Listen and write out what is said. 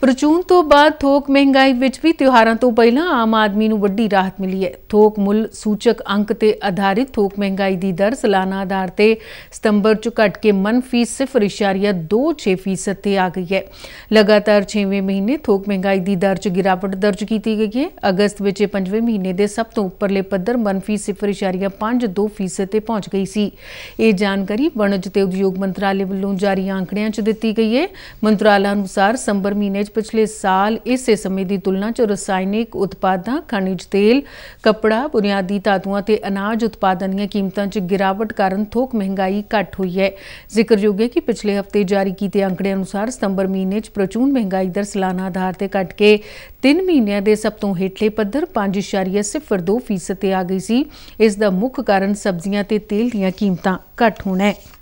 ਪ੍ਰਚੂਨ ਤੋਂ ਬਾਅਦ ਥੋਕ ਮਹਿੰਗਾਈ ਵਿੱਚ ਵੀ ਤਿਉਹਾਰਾਂ ਤੋਂ ਪਹਿਲਾਂ ਆਮ ਆਦਮੀ ਨੂੰ ਵੱਡੀ ਰਾਹਤ ਮਿਲੀ ਹੈ ਥੋਕ ਮੁੱਲ ਸੂਚਕ ਅੰਕ ਤੇ ਆਧਾਰਿਤ ਥੋਕ ਮਹਿੰਗਾਈ ਦੀ ਦਰ ਸਾਲਾਨਾ ਆਧਾਰ ਤੇ ਸਤੰਬਰ ਚ ਘਟ ਕੇ ਮਨਫੀ 0.26% ਤੇ ਆ ਗਈ ਹੈ ਲਗਾਤਾਰ 6ਵੇਂ ਮਹੀਨੇ ਥੋਕ ਮਹਿੰਗਾਈ ਦੀ ਦਰ ਚ ਗਿਰਾਵਟ ਦਰਜ ਕੀਤੀ ਗਈ ਹੈ ਅਗਸਤ ਵਿੱਚ 5ਵੇਂ ਮਹੀਨੇ ਦੇ ਸਭ ਤੋਂ ਉੱਪਰਲੇ ਪੱਧਰ ਮਨਫੀ 0.52% ਤੇ ਪਹੁੰਚ ਗਈ ਸੀ ਇਹ ਜਾਣਕਾਰੀ ਵਣਜ ਤੇ ਉਦਯੋਗ ਮੰਤਰਾਲੇ ਵੱਲੋਂ ਜਾਰੀ ਅੰਕੜਿਆਂ ਚ ਦਿੱਤੀ ਗਈ ਹੈ ਮੰਤਰਾਲਾ ਅਨੁਸਾਰ ਸਤੰਬਰ ਮਹੀਨੇ ਵਿੱਚ ਪਿਛਲੇ ਸਾਲ ਇਸੇ ਸਮੇਂ ਦੀ ਤੁਲਨਾ 'ਚ ਰਸਾਇਣਿਕ ਉਤਪਾਦਾਂ, ਖਣਿਜ ਤੇਲ, ਕਪੜਾ, ਬੁਨਿਆਦੀ ਧਾਤੂਆਂ ਤੇ ਅਨਾਜ ਉਤਪਾਦਨ ਦੀਆਂ ਕੀਮਤਾਂ 'ਚ ਗਿਰਾਵਟ ਕਾਰਨ ਥੋਕ ਮਹਿੰਗਾਈ ਘਟ ਹੋਈ ਹੈ। ਜ਼ਿਕਰਯੋਗ ਹੈ ਕਿ ਪਿਛਲੇ ਹਫ਼ਤੇ ਜਾਰੀ ਕੀਤੇ ਅੰਕੜੇ ਅਨੁਸਾਰ ਸਤੰਬਰ ਮਹੀਨੇ 'ਚ ਪ੍ਰਚੂਨ ਮਹਿੰਗਾਈ ਦਰ ਸਾਲਾਨਾ ਆਧਾਰ ਤੇ ਘਟ ਕੇ 3 ਮਹੀਨਿਆਂ ਦੇ ਸਭ ਤੋਂ ਹੇਠਲੇ ਪੱਧਰ 5.02% ਤੇ ਆ ਗਈ ਸੀ। ਇਸ ਦਾ ਮੁੱਖ ਕਾਰਨ ਸਬਜ਼ੀਆਂ ਤੇ ਤੇਲ ਦੀਆਂ ਕੀਮਤਾਂ ਘਟ ਹੋਣਾ ਹੈ।